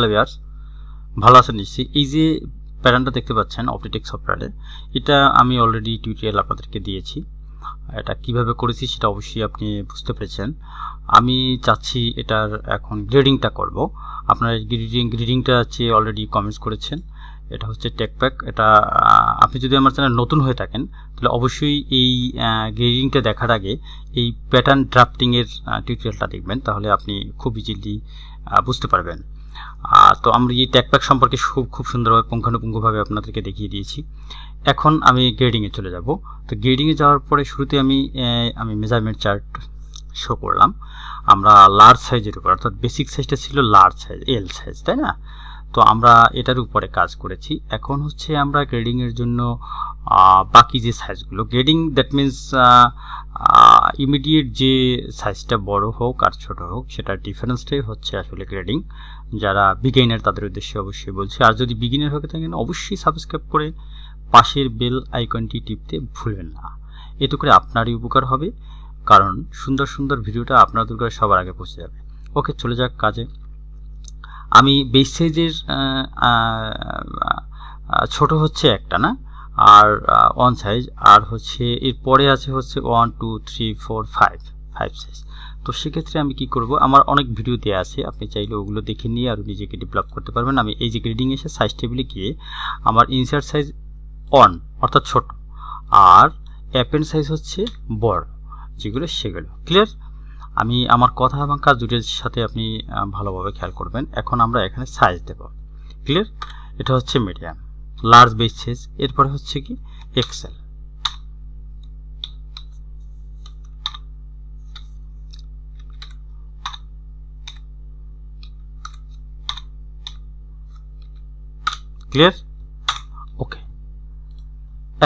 Hello years ভালো আছেন নিশ্চয়ই এই যে প্যাটার্নটা দেখতে পাচ্ছেন অপটিটেক সফটওয়্যারে এটা আমি অলরেডি টিউটোরিয়াল আপনাদেরকে দিয়েছি এটা কিভাবে করেছি সেটা অবশ্যই আপনি বুঝতে পেরেছেন আমি চাচ্ছি এটার এখন গ্রেডিংটা করব আপনার গ্রেডিং গ্রেডিংটা হচ্ছে অলরেডি কমেন্টস করেছেন এটা হচ্ছে টেকপ্যাক এটা আপনি যদি আমার চ্যানেল নতুন হয়ে থাকেন তাহলে অবশ্যই এই গ্রেডিংটা দেখার আগে এই প্যাটার্ন ড্রাফটিংয়ের টিউটোরিয়ালটা দেখবেন তাহলে আপনি খুব ইজিলি বুঝতে পারবেন তো আমরা এই ট্যাকপ্যাক সম্পর্কে খুব খুব সুন্দরভাবে পুঙ্খানুপুঙ্খভাবে আপনাদেরকে দেখিয়ে দিয়েছি এখন আমি গ্রেডিংয়ে চলে যাব তো গ্রেডিংয়ে যাওয়ার পরে শুরুতে আমি আমি মেজারমেন্ট চার্ট শো করলাম আমরা লার্জ সাইজের উপর অর্থাৎ বেসিক সাইজটা ছিল লার্জ সাইজ এল সাইজ তাই না তো আমরা এটার উপরে কাজ করেছি এখন হচ্ছে আমরা গ্রেডিংয়ের জন্য বাকি যে সাইজগুলো গ্রেডিং দ্যাট মিন্স ইমিডিয়েট যে সাইজটা বড় হোক আর ছোট হোক সেটা ডিফারেন্সটাই হচ্ছে আসলে গ্রেডিং যারা বিগেইনার তাদের উদ্দেশ্যে অবশ্যই বলছি আর যদি বিগিনার হয়ে থাকেন অবশ্যই সাবস্ক্রাইব করে পাশের বেল আইকনটি টিপতে ভুলবেন না এতে করে আপনারই উপকার হবে কারণ সুন্দর সুন্দর ভিডিওটা আপনাদের দুর্গা সবার আগে পৌঁছে যাবে ওকে চলে যাক কাজে আমি বেস সাইজের ছোট হচ্ছে একটা না আর ওয়ান সাইজ আর হচ্ছে এরপরে আছে হচ্ছে one two three four five five size তো সেক্ষেত্রে আমি কি করব আমার অনেক ভিডিও দেওয়া আছে আপনি চাইলে ওগুলো দেখে নিয়ে আরও নিজেকে ডেভেলপ করতে পারবেন আমি এই যে গ্রিডিং এসে সাইজ টেবিলে গিয়ে আমার ইনসার্ট সাইজ অন অর্থাৎ ছোট আর অ্যাপেন সাইজ হচ্ছে বড় যেগুলো সেগুলো ক্লিয়ার আমি আমার কথা এবং কাজ দুটোর সাথে আপনি ভালোভাবে খেয়াল করবেন এখন আমরা এখানে সাইজ দেব ক্লিয়ার এটা হচ্ছে মিডিয়াম লার্জ বেসেস এরপরে হচ্ছে কি এক্সেল ক্লিয়ার ওকে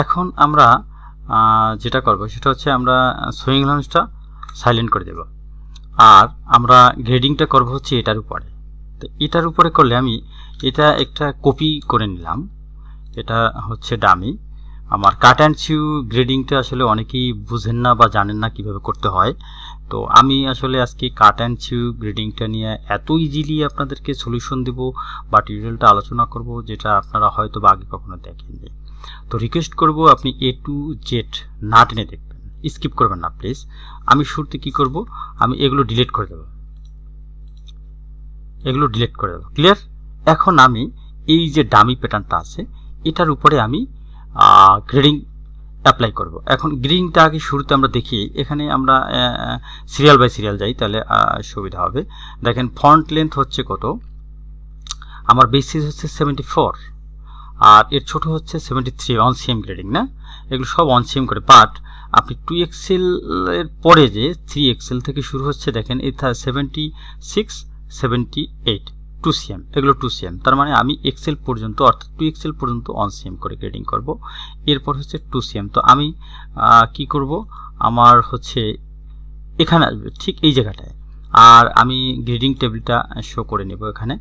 এখন আমরা যেটা করব সেটা হচ্ছে আমরা সুইং লঞ্চটা সাইলেন্ট করে দেব আর আমরা গ্রেডিংটা করব হচ্ছে এটার উপরে তো এটার উপরে করলে আমি এটা একটা কপি করে নিলাম এটা হচ্ছে ডামি আমার কাট অ্যান্ড সিউ গ্রেডিংটা আসলে অনেকেই বুঝেন না বা জানেন না কিভাবে করতে হয় তো আমি আসলে আজকে কাট অ্যান্ড চিউ গ্রিডিংটা নিয়ে এত ইজিলি আপনাদেরকে সলিউশন দেব বা টিউটোরিয়ালটা আলোচনা করব যেটা আপনারা হয়তো বা আগে কখনো দেখেননি তো রিকোয়েস্ট করব আপনি এ টু জেড না টেনে দেখবেন স্কিপ করবেন না প্লিজ আমি শুরুতে কি করব আমি এগুলো ডিলিট করে দেব এগুলো ডিলিট করে দেবো ক্লিয়ার এখন আমি এই যে ডামি প্যাটার্নটা আছে এটার উপরে আমি গ্রেডিং অ্যাপ্লাই করব এখন গ্রিনটা আগে শুরুতে আমরা দেখি এখানে আমরা সিরিয়াল বাই সিরিয়াল যাই তাহলে সুবিধা হবে দেখেন ফ্রন্ট লেন্থ হচ্ছে কত আমার বেসিস হচ্ছে সেভেন্টি ফোর আর এর ছোট হচ্ছে seventy three one cm grading না এগুলো সব অন সিএম করে বাট আপনি টু এক্সেলের পরে যে থ্রি এক্সেল থেকে শুরু হচ্ছে দেখেন এটা seventy six seventy eight two cm এগুলো টু সিএম তার মানে আমি এক্সেল পর্যন্ত অর্থাৎ টু এক্সেল পর্যন্ত অন সিএম করে গ্রেডিং করব এরপর হচ্ছে টু সিএম তো আমি কি করব আমার হচ্ছে এখানে আসবে ঠিক এই জায়গাটায় আর আমি গ্রেডিং টেবিলটা শো করে নেব এখানে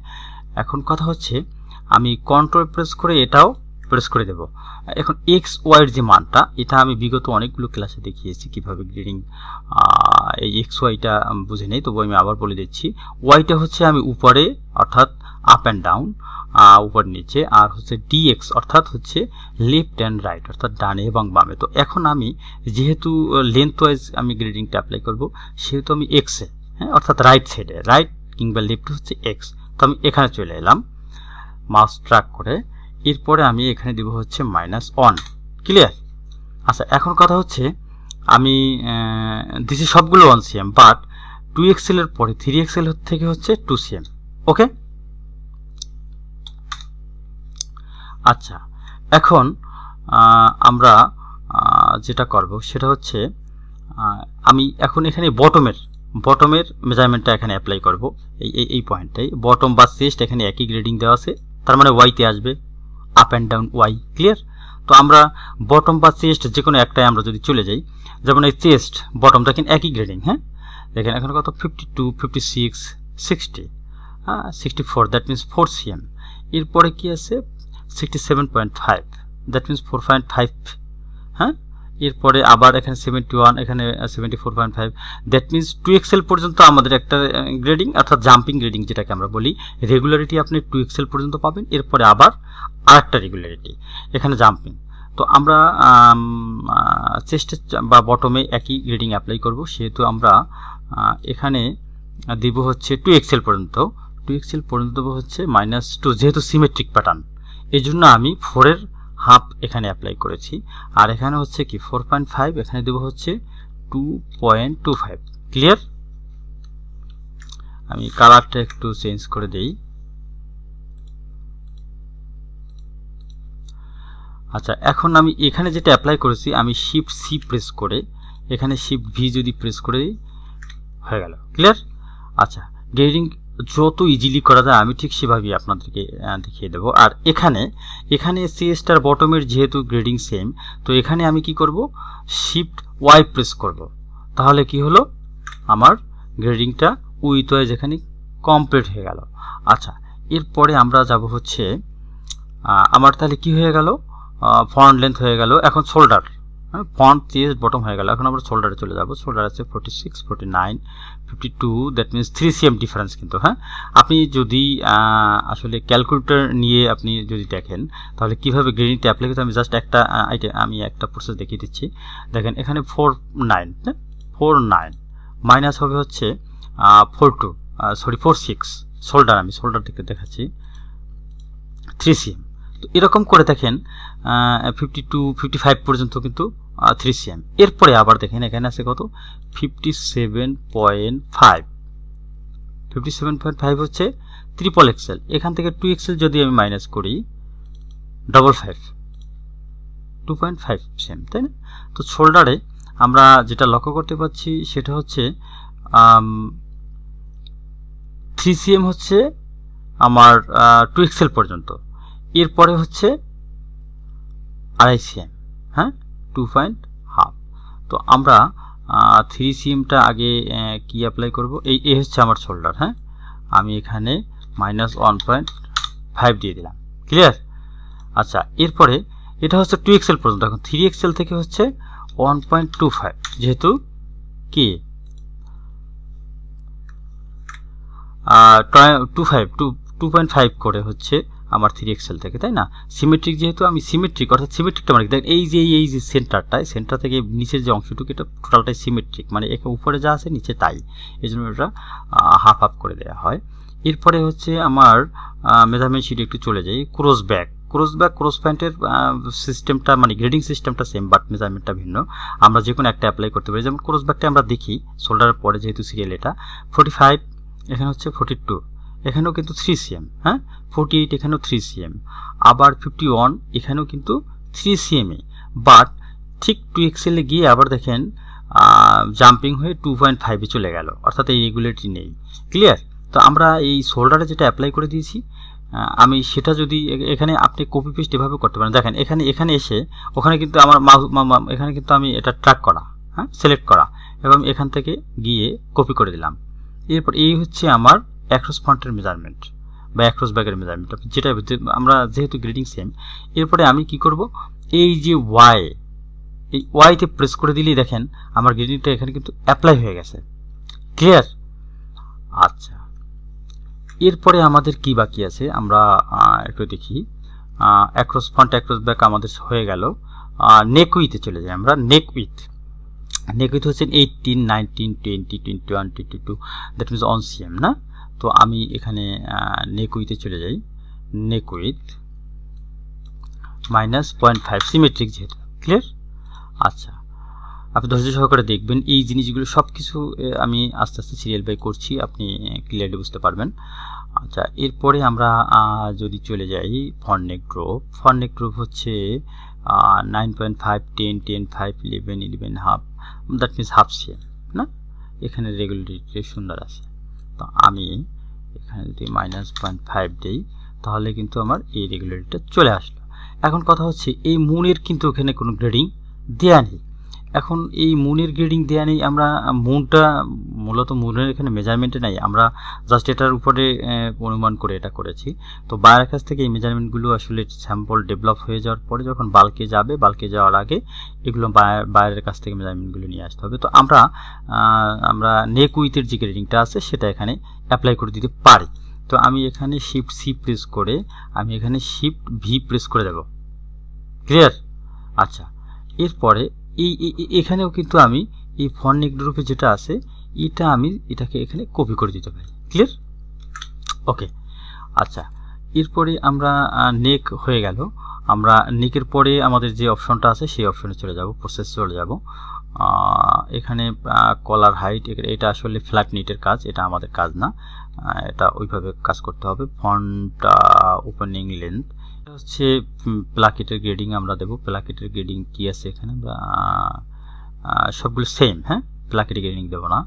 এখন কথা হচ্ছে আমি কন্ট্রোল প্রেস করে এটাও প্রেস করে দেব এখন এক্স ওয়াইয়ের যে মানটা এটা আমি বিগত অনেকগুলো ক্লাসে দেখিয়েছি কিভাবে গ্রিডিং এই এক্স ওয়াইটা বুঝে নেই তবু আমি আবার বলে দিচ্ছি ওয়াইটা হচ্ছে আমি উপরে অর্থাৎ আপ অ্যান্ড ডাউন উপর নিচে আর হচ্ছে ডিএক্স অর্থাৎ হচ্ছে লেফট অ্যান্ড রাইট অর্থাৎ ডানে এবং বামে তো এখন আমি যেহেতু লেন্থ ওয়াইজ আমি গ্রেডিংটা অ্যাপ্লাই করব সেহেতু আমি এক্সে হ্যাঁ অর্থাৎ রাইট সাইডে রাইট কিংবা লেফট হচ্ছে এক্স তো আমি এখানে চলে এলাম মাউস ট্রাক করে এরপরে আমি এখানে দেব হচ্ছে মাইনাস ওয়ান ক্লিয়ার আচ্ছা এখন কথা হচ্ছে আমি দিছি সবগুলো ওয়ান সিএম বাট টু এক্সেলের পরে থ্রি এক্সেল থেকে হচ্ছে টু সিএম ওকে আচ্ছা এখন আমরা যেটা করব সেটা হচ্ছে আমি এখন এখানে বটমের বটমের মেজারমেন্টটা এখানে অ্যাপ্লাই করব এই এই পয়েন্টটাই বটম বা সেস্ট এখানে একই গ্রেডিং দেওয়া আছে তার মানে ওয়াইতে আসবে up and down Y clear তো আমরা বটম বা চেস্ট যে কোনো একটাই আমরা যদি চলে যাই যেমন এই চেস্ট বটম দেখেন একই গ্রেডিং হ্যাঁ দেখেন এখন কত fifty two fifty six sixty হ্যাঁ sixty four that means four cm এরপরে কী আছে sixty seven point five that means four point five হ্যাঁ এরপরে আবার এখানে সেভেন্টি ওয়ান এখানে seventy four point five that means two XL পর্যন্ত আমাদের একটা গ্রেডিং অর্থাৎ জাম্পিং গ্রেডিং যেটাকে আমরা বলি রেগুলারিটি আপনি টু এক্সেল পর্যন্ত পাবেন এরপরে আবার আরেকটা রেগুলারিটি এখানে জাম্পিং তো আমরা চেস্টে বা বটমে একই গ্রেডিং অ্যাপ্লাই করব সেহেতু আমরা এখানে দিব হচ্ছে টু এক্সেল পর্যন্ত টু এক্সেল পর্যন্ত হচ্ছে মাইনাস টু যেহেতু সিমেট্রিক প্যাটার্ন এই জন্য আমি ফোরের হাফ এখানে অ্যাপ্লাই করেছি আর এখানে হচ্ছে কি ফোর পয়েন্ট ফাইভ এখানে দেবো হচ্ছে two point two five clear আমি কালারটা একটু চেঞ্জ করে দেই আচ্ছা এখন আমি এখানে যেটা অ্যাপ্লাই করেছি আমি শিফট সি প্রেস করে এখানে শিফট ভি যদি প্রেস করে দিই হয়ে গেল ক্লিয়ার আচ্ছা গ্রেডিং যত ইজিলি করা যায় আমি ঠিক সেভাবেই আপনাদেরকে দেখিয়ে দেবো আর এখানে এখানে সিএসটার বটমের যেহেতু গ্রেডিং সেম তো এখানে আমি কি করব শিফট ওয়াই প্রেস করব। তাহলে কি হলো আমার গ্রেডিংটা উইথ ওয়াইজ এখানে কমপ্লিট হয়ে গেল আচ্ছা এরপরে আমরা যাব হচ্ছে আমার তাহলে কি হয়ে গেল ফ্রন্ট লেন্থ হয়ে গেল এখন শোল্ডার হ্যাঁ ফন্ট দিয়ে বটম হয়ে গেল এখন আমরা শোল্ডারে চলে যাব শোল্ডার আছে forty six forty nine fifty two that means three cm difference কিন্তু হ্যাঁ আপনি যদি আসলে ক্যালকুলেটর নিয়ে আপনি যদি দেখেন তাহলে কীভাবে গ্রিন অ্যাপ্লাই করতে আমি জাস্ট একটা আইটেম আমি একটা প্রসেস দেখিয়ে দিচ্ছি দেখেন এখানে four nine four nine minus হবে হচ্ছে four two sorry four six shoulder আমি শোল্ডার থেকে দেখাচ্ছি থ্রি সিএম তো এরকম করে দেখেন ফিফটি টু ফিফটি ফাইভ পর্যন্ত কিন্তু থ্রি সিএম এরপরে আবার দেখেন এখানে আছে কত fifty seven point five fifty seven point five হচ্ছে ত্রিপল এক্সেল এখান থেকে টু এক্সেল যদি আমি মাইনাস করি double five two point five same তাই না তো শোল্ডারে আমরা যেটা লক্ষ্য করতে পারছি সেটা হচ্ছে থ্রি সিএম হচ্ছে আমার টু এক্সেল পর্যন্ত এরপরে হচ্ছে আড়াই সিএম হ্যাঁ টু পয়েন্ট হাফ তো আমরা থ্রি সিএমটা আগে কি অ্যাপ্লাই করব এই এ হচ্ছে আমার শোল্ডার হ্যাঁ আমি এখানে মাইনাস ওয়ান পয়েন্ট ফাইভ দিয়ে দিলাম ক্লিয়ার আচ্ছা এরপরে এটা হচ্ছে টু এক্সেল পর্যন্ত এখন থ্রি এক্সেল থেকে হচ্ছে ওয়ান পয়েন্ট টু ফাইভ যেহেতু কি two five two two point five করে হচ্ছে আমার থ্রি এক্সেল থেকে তাই না সিমেট্রিক যেহেতু আমি সিমেট্রিক অর্থাৎ সিমেট্রিকটা মানে দেখেন এই যে এই যে সেন্টারটায় সেন্টার থেকে নিচের যে অংশটুকু এটা টোটালটাই সিমেট্রিক মানে একে উপরে যা আছে নিচে তাই এই জন্য ওটা হাফ হাফ করে দেওয়া হয় এরপরে হচ্ছে আমার মেধামেন শিট একটু চলে যাই cross back cross back cross প্যান্টের সিস্টেমটা মানে গ্রেডিং সিস্টেমটা সেম বাট মেজারমেন্টটা ভিন্ন আমরা যে কোনো একটা অ্যাপ্লাই করতে পারি যেমন ক্রস ব্যাকটা আমরা দেখি শোল্ডারের পরে যেহেতু সিরিয়াল এটা ফোর্টি ফাইভ এখানে হচ্ছে ফোর্টি টু এখানেও কিন্তু থ্রি সিএম হ্যাঁ ফোর্টি এইট এখানেও থ্রি সিএম আবার ফিফটি ওয়ান এখানেও কিন্তু থ্রি সিএমই বাট ঠিক টু এক্সেলে গিয়ে আবার দেখেন জাম্পিং হয়ে টু পয়েন্ট ফাইভে চলে গেল অর্থাৎ এই রেগুলেটরি নেই ক্লিয়ার তো আমরা এই শোল্ডারে যেটা অ্যাপ্লাই করে দিয়েছি আমি সেটা যদি এখানে আপনি কপি পেস্ট এভাবে করতে পারেন দেখেন এখানে এখানে এসে ওখানে কিন্তু আমার এখানে কিন্তু আমি এটা ট্র্যাক করা হ্যাঁ সিলেক্ট করা এবং এখান থেকে গিয়ে কপি করে দিলাম এরপর এই হচ্ছে আমার অ্যাক্রোস ফন্টের মেজারমেন্ট বা অ্যাক্রোস ব্যাগের মেজারমেন্ট যেটা আমরা যেহেতু গ্রিডিং সেম এরপরে আমি কি করব এই যে ওয়াই এই ওয়াইতে প্রেস করে দিলেই দেখেন আমার গ্রিডিংটা এখানে কিন্তু অ্যাপ্লাই হয়ে গেছে ক্লিয়ার আচ্ছা এরপরে আমাদের কি বাকি আছে আমরা একটু দেখি অ্যাক্রোস ফন্ট অ্যাক্রোস ব্যাক আমাদের হয়ে গেল নেক উইথে চলে যাই আমরা নেক উইথ নেক উইথ হচ্ছেন eighteen nineteen twenty twenty one twenty two that means one cm না তো আমি এখানে নেকুইতে চলে যাই নেকুইত মাইনাস পয়েন্ট ফাইভ সিমেট্রিক যেহেতু ক্লিয়ার আচ্ছা আপনি ধৈর্য সহকারে দেখবেন এই জিনিসগুলো সব কিছু আমি আস্তে আস্তে সিরিয়াল বাই করছি আপনি ক্লিয়ারলি বুঝতে পারবেন আচ্ছা এরপরে আমরা যদি চলে যাই ফর্নেক গ্রুপ ফর্নেক গ্রুপ হচ্ছে nine point five ten ten five eleven eleven half that means half same না এখানে রেগুলেটরি সুন্দর আছে তো আমি এখানে যদি মাইনাস পয়েন্ট ফাইভ দিই তাহলে কিন্তু আমার এই রেগুলেটরটা চলে আসলো এখন কথা হচ্ছে এই মুনের কিন্তু এখানে কোনো গ্রেডিং দেয়া নেই এখন এই মুনের গ্রেডিং দেওয়া নেই আমরা মুনটা মূলত মুনের এখানে মেজারমেন্টে নাই আমরা জাস্ট এটার উপরে অনুমান করে এটা করেছি তো বায়ের কাছ থেকে এই মেজারমেন্টগুলো আসলে স্যাম্পল ডেভেলপ হয়ে যাওয়ার পরে যখন বালকে যাবে বালকে যাওয়ার আগে এগুলো বায়ের কাছ থেকে মেজারমেন্টগুলো নিয়ে আসতে হবে তো আমরা আমরা নেক উইথের যে গ্রেডিংটা আছে সেটা এখানে অ্যাপ্লাই করে দিতে পারি তো আমি এখানে শিফট সি প্রেস করে আমি এখানে শিফট ভি প্রেস করে দেব ক্লিয়ার আচ্ছা এরপরে এই এখানেও কিন্তু আমি এই ফন নেকড্রুপে যেটা আছে এটা আমি এটাকে এখানে কপি করে দিতে পারি ক্লিয়ার ওকে আচ্ছা এরপরে আমরা নেক হয়ে গেল আমরা নেকের পরে আমাদের যে অপশনটা আছে সেই অপশনে চলে যাব প্রসেস চলে যাব এখানে কলার হাইট এটা আসলে ফ্ল্যাট নিটের কাজ এটা আমাদের কাজ না এটা ওইভাবে কাজ করতে হবে ফন্ট ওপেনিং লেন্থ এটা হচ্ছে প্লাকেটের গ্রেডিং আমরা দেবো প্লাকেটের গ্রেডিং কি আছে এখানে সবগুলো সেম হ্যাঁ প্লাকেটের গ্রেডিং দেবো না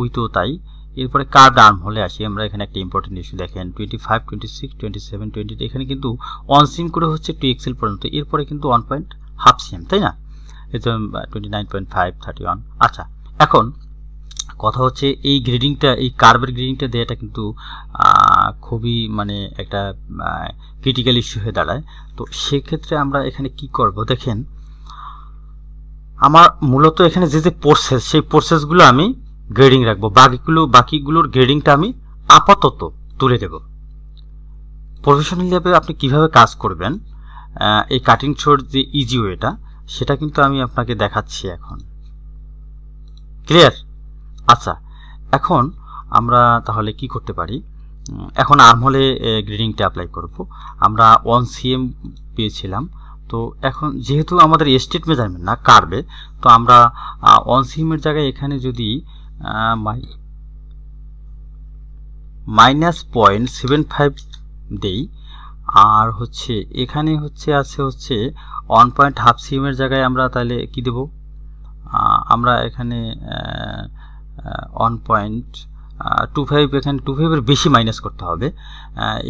ওই তো তাই এরপরে কার্ড আর্ম হলে আসি আমরা এখানে একটা ইম্পর্টেন্ট ইস্যু দেখেন twenty five twenty six twenty seven twenty এখানে কিন্তু ওয়ান সিম করে হচ্ছে টু এক্সেল পর্যন্ত এরপরে কিন্তু ওয়ান পয়েন্ট হাফ সিম তাই না twenty nine point five thirty one আচ্ছা এখন কথা হচ্ছে এই গ্রেডিংটা এই কার্বের গ্রেডিংটা দেওয়াটা কিন্তু খুবই মানে একটা ক্রিটিক্যাল ইস্যু হয়ে দাঁড়ায় তো সেক্ষেত্রে আমরা এখানে কি করব দেখেন আমার মূলত এখানে যে যে প্রসেস সেই প্রসেসগুলো আমি গ্রেডিং রাখবো বাকিগুলো বাকিগুলোর গ্রেডিংটা আমি আপাতত তুলে দেব প্রফেশনাল হিসাবে আপনি কিভাবে কাজ করবেন এই কাটিং শোর যে ইজি ওয়েটা সেটা কিন্তু আমি আপনাকে দেখাচ্ছি এখন ক্লিয়ার আচ্ছা এখন আমরা তাহলে কি করতে পারি এখন আর্মহলে গ্রিডিংটা অ্যাপ্লাই করব আমরা ওয়ান সিএম পেয়েছিলাম তো এখন যেহেতু আমাদের স্টেট মেজারমেন্ট না কারবে তো আমরা ওয়ান সিএমের জায়গায় এখানে যদি মাইনাস পয়েন্ট সেভেন ফাইভ দেই আর হচ্ছে এখানে হচ্ছে আছে হচ্ছে ওয়ান পয়েন্ট হাফ সিএমের জায়গায় আমরা তাহলে কি দেব আমরা এখানে ওয়ান পয়েন্ট টু ফাইভ এখানে টু ফাইভের বেশি মাইনাস করতে হবে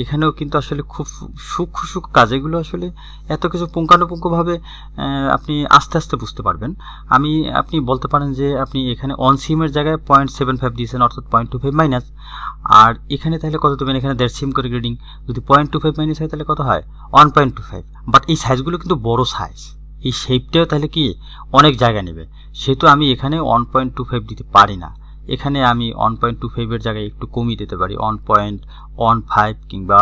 এখানেও কিন্তু আসলে খুব সূক্ষ্ম সূক্ষ্ম কাজেগুলো আসলে এত কিছু পুঙ্খানুপুঙ্খভাবে আপনি আস্তে আস্তে বুঝতে পারবেন আমি আপনি বলতে পারেন যে আপনি এখানে অন সিমের জায়গায় পয়েন্ট সেভেন ফাইভ দিয়েছেন অর্থাৎ পয়েন্ট টু ফাইভ মাইনাস আর এখানে তাহলে কত দেবেন এখানে দেড় সিম করে গ্রেডিং যদি পয়েন্ট টু ফাইভ মাইনাস হয় তাহলে কত হয় one point two five but এই সাইজগুলো কিন্তু বড় সাইজ এই শেপটাও তাহলে কি অনেক জায়গা নেবে সেহেতু আমি এখানে ওয়ান পয়েন্ট টু ফাইভ দিতে পারি না এখানে আমি ওয়ান পয়েন্ট টু ফাইভের জায়গায় একটু কমিয়ে দিতে পারি ওয়ান পয়েন্ট ওয়ান ফাইভ কিংবা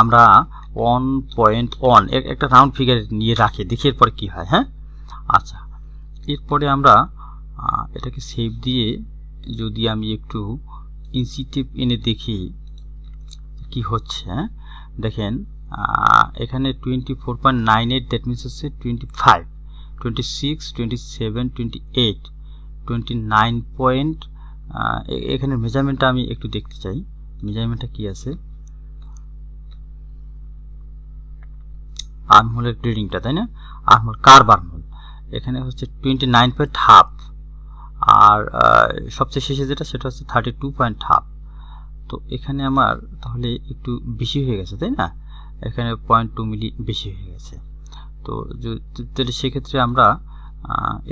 আমরা ওয়ান পয়েন্ট ওয়ান একটা রাউন্ড ফিগার নিয়ে রাখি দেখি এরপরে কী হয় হ্যাঁ আচ্ছা এরপরে আমরা এটাকে সেভ দিয়ে যদি আমি একটু ইনসিটিভ এনে দেখি কি হচ্ছে হ্যাঁ? দেখেন এখানে twenty four point nine eight that means হচ্ছে twenty five twenty six twenty seven twenty eight twenty nine point এখানে মেজারমেন্টটা আমি একটু দেখতে চাই মেজারমেন্টটা কি আছে আর্মহোলের ট্রেডিংটা তাই না আর্মহোল কার বার্মহোল এখানে হচ্ছে টোয়েন্টি নাইন পয়েন্ট হাফ আর সবচেয়ে শেষে যেটা সেটা হচ্ছে থার্টি টু পয়েন্ট হাফ তো এখানে আমার তাহলে একটু বেশি হয়ে গেছে তাই না এখানে পয়েন্ট টু মিলি বেশি হয়ে গেছে তো তাহলে সেক্ষেত্রে আমরা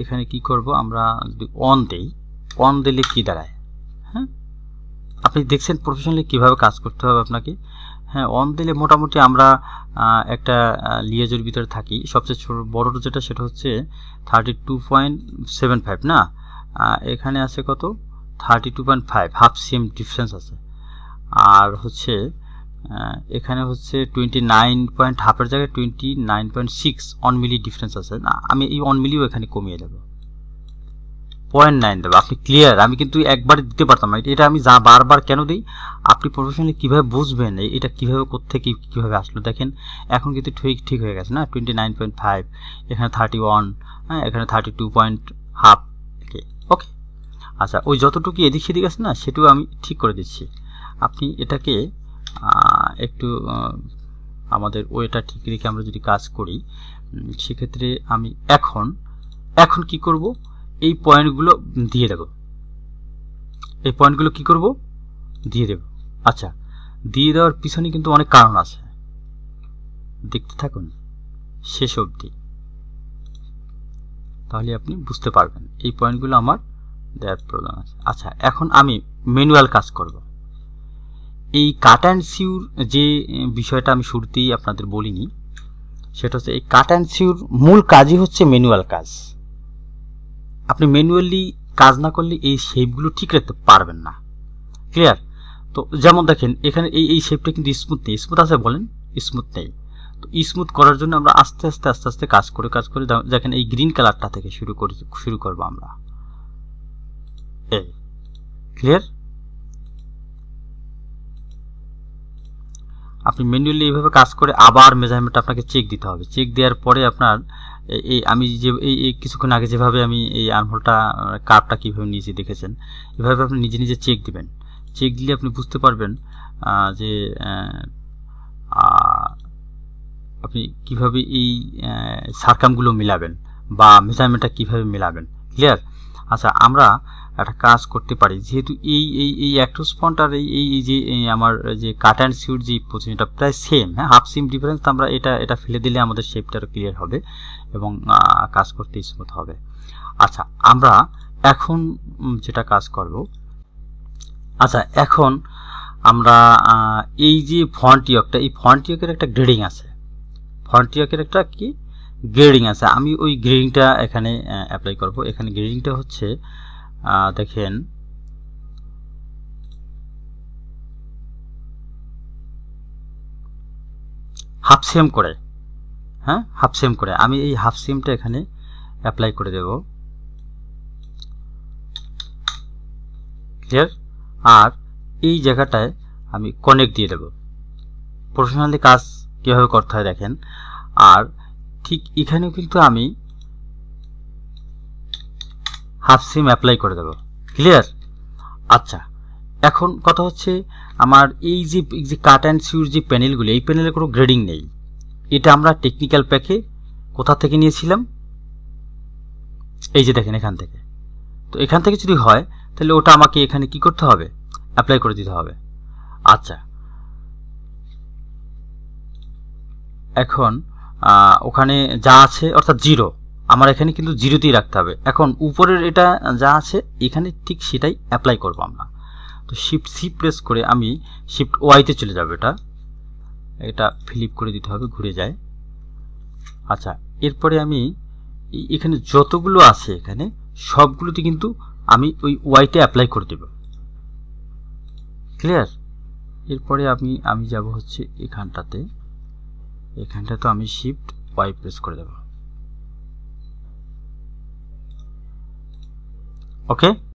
এখানে কি করব আমরা যদি অন দেই অন দিলে কি দাঁড়ায় হ্যাঁ আপনি দেখছেন প্রফেশনালি কিভাবে কাজ করতে হবে আপনাকে হ্যাঁ অন দিলে মোটামুটি আমরা একটা লিয়াজের ভিতরে থাকি সবচেয়ে ছোট বড় যেটা সেটা হচ্ছে thirty two point seven five না এখানে আছে কত thirty two point five half same difference আছে আর হচ্ছে এখানে হচ্ছে টোয়েন্টি নাইন পয়েন্ট হাফের জায়গায় twenty nine point six one milli difference আছে না আমি এই অন মিলিও এখানে কমিয়ে দেবো পয়েন্ট নাইন দেবে আপনি ক্লিয়ার আমি কিন্তু একবার দিতে পারতাম না এটা আমি যা বারবার কেন দিই আপনি প্রফেশনালি কীভাবে বুঝবেন এটা কীভাবে কোথেকে কীভাবে আসলো দেখেন এখন কিন্তু ঠিক ঠিক হয়ে গেছে না টোয়েন্টি নাইন পয়েন্ট ফাইভ এখানে থার্টি ওয়ান হ্যাঁ এখানে thirty two point half okay okay আচ্ছা ওই যতটুকু এদিক সেদিক আছে না সেটুকু আমি ঠিক করে দিচ্ছি আপনি এটাকে একটু আমাদের ওয়েটা ঠিক রেখে আমরা যদি কাজ করি সেক্ষেত্রে আমি এখন এখন কি করবো এই পয়েন্টগুলো দিয়ে দেবো এই পয়েন্টগুলো কি করব দিয়ে দেব আচ্ছা দিয়ে দেওয়ার পিছনে কিন্তু অনেক কারণ আছে দেখতে থাকুন শেষ অবধি তাহলে আপনি বুঝতে পারবেন এই পয়েন্টগুলো আমার দেওয়ার প্রয়োজন আছে আচ্ছা এখন আমি ম্যানুয়াল কাজ করব এই কাট অ্যান্ড সিউর যে বিষয়টা আমি শুরুতেই আপনাদের বলিনি সেটা হচ্ছে এই কাট অ্যান্ড সিউর মূল কাজই হচ্ছে ম্যানুয়াল কাজ আপনি ম্যানুয়ালি কাজ না করলে এই শেপগুলো ঠিক রাখতে পারবেন না ক্লিয়ার তো যেমন দেখেন এখানে এই এই শেপটা কিন্তু স্মুথ নেই স্মুথ আছে বলেন স্মুথ নেই তো স্মুথ করার জন্য আমরা আস্তে আস্তে আস্তে আস্তে কাজ করে কাজ করে দেখেন এই গ্রিন কালারটা থেকে শুরু করি শুরু করবো আমরা এই ক্লিয়ার আপনি ম্যানুয়ালি এইভাবে কাজ করে আবার মেজারমেন্ট আপনাকে চেক দিতে হবে চেক দেওয়ার পরে আপনার এই আমি যে এই কিছুক্ষণ আগে যেভাবে আমি এই আনহোলটা কার্ভটা কীভাবে নিয়েছি দেখেছেন এভাবে আপনি নিজে নিজে চেক দিবেন চেক দিলে আপনি বুঝতে পারবেন যে আপনি কিভাবে এই সারকামগুলো মিলাবেন বা মেজারমেন্টটা কিভাবে মিলাবেন ক্লিয়ার আচ্ছা আমরা একটা কাজ করতে পারি যেহেতু এই এই এই অ্যাক্টোস ফন্ট আর এই এই যে আমার যে কাট অ্যান্ড সিউট যে পজিশনটা প্রায় সেম হ্যাঁ হাফ সিম ডিফারেন্স আমরা এটা এটা ফেলে দিলে আমাদের শেপটা ক্লিয়ার হবে এবং কাজ করতে স্মুথ হবে আচ্ছা আমরা এখন যেটা কাজ করব আচ্ছা এখন আমরা এই যে ফন্ট ইয়কটা এই ফন্ট ইয়কের একটা গ্রেডিং আছে ফন্ট ইয়কের একটা কি গ্রেডিং আছে আমি ওই গ্রেডিংটা এখানে অ্যাপ্লাই করব এখানে গ্রেডিংটা হচ্ছে দেখেন হাফ সেম করে হ্যাঁ হাফ সেম করে আমি এই হাফ সেমটা এখানে অ্যাপ্লাই করে দেব ক্লিয়ার আর এই জায়গাটায় আমি কনেক্ট দিয়ে দেব প্রফেশনালি কাজ কীভাবে করতে হয় দেখেন আর ঠিক এখানেও কিন্তু আমি হাফ সিম অ্যাপ্লাই করে দেবো ক্লিয়ার আচ্ছা এখন কথা হচ্ছে আমার এই যে যে কাট অ্যান্ড সিউর যে প্যানেলগুলি এই প্যানেলে কোনো গ্রেডিং নেই এটা আমরা টেকনিক্যাল প্যাকে কোথা থেকে নিয়েছিলাম এই যে দেখেন এখান থেকে তো এখান থেকে যদি হয় তাহলে ওটা আমাকে এখানে কি করতে হবে অ্যাপ্লাই করে দিতে হবে আচ্ছা এখন ওখানে যা আছে অর্থাৎ জিরো আমার এখানে কিন্তু জিরোতেই রাখতে হবে এখন উপরের এটা যা আছে এখানে ঠিক সেটাই অ্যাপ্লাই করব আমরা তো শিফট সি প্রেস করে আমি শিফট ওয়াইতে চলে যাবো এটা এটা ফ্লিপ করে দিতে হবে ঘুরে যায় আচ্ছা এরপরে আমি এখানে যতগুলো আছে এখানে সবগুলোতে কিন্তু আমি ওই ওয়াইতে অ্যাপ্লাই করে দেব ক্লিয়ার এরপরে আমি আমি যাব হচ্ছে এখানটাতে এখানটা তো আমি শিফট ওয়াই প্রেস করে দেবো OK。